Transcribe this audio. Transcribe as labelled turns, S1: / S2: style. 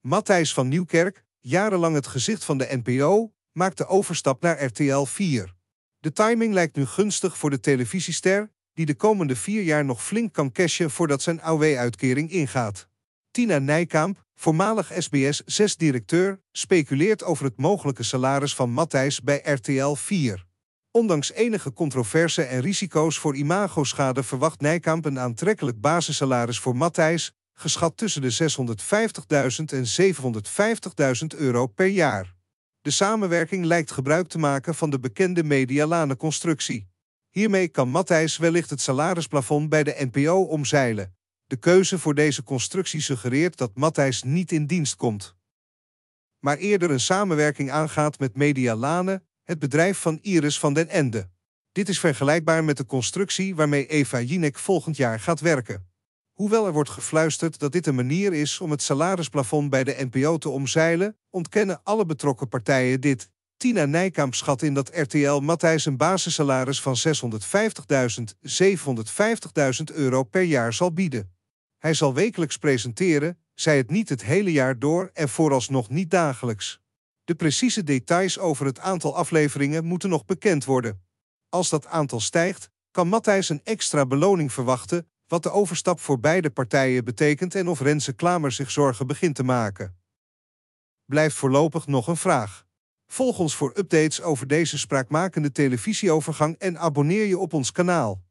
S1: Matthijs van Nieuwkerk, jarenlang het gezicht van de NPO, maakt de overstap naar RTL 4. De timing lijkt nu gunstig voor de televisiester, die de komende vier jaar nog flink kan cashen voordat zijn AOW-uitkering ingaat. Tina Nijkamp, voormalig SBS 6-directeur, speculeert over het mogelijke salaris van Matthijs bij RTL 4. Ondanks enige controverse en risico's voor imagoschade verwacht Nijkamp een aantrekkelijk basissalaris voor Matthijs, geschat tussen de 650.000 en 750.000 euro per jaar. De samenwerking lijkt gebruik te maken van de bekende medialane-constructie. Hiermee kan Matthijs wellicht het salarisplafond bij de NPO omzeilen. De keuze voor deze constructie suggereert dat Matthijs niet in dienst komt. Maar eerder een samenwerking aangaat met Medialane, het bedrijf van Iris van den Ende. Dit is vergelijkbaar met de constructie waarmee Eva Jinek volgend jaar gaat werken. Hoewel er wordt gefluisterd dat dit een manier is om het salarisplafond bij de NPO te omzeilen, ontkennen alle betrokken partijen dit. Tina Nijkamp schat in dat RTL Matthijs een basissalaris van 650.000, 750.000 euro per jaar zal bieden. Hij zal wekelijks presenteren, zij het niet het hele jaar door en vooralsnog niet dagelijks. De precieze details over het aantal afleveringen moeten nog bekend worden. Als dat aantal stijgt, kan Matthijs een extra beloning verwachten, wat de overstap voor beide partijen betekent en of Renze Klamer zich zorgen begint te maken. Blijft voorlopig nog een vraag. Volg ons voor updates over deze spraakmakende televisieovergang en abonneer je op ons kanaal.